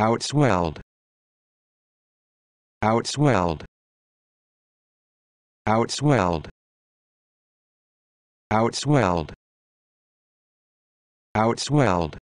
outswelled outswelled outswelled outswelled outswelled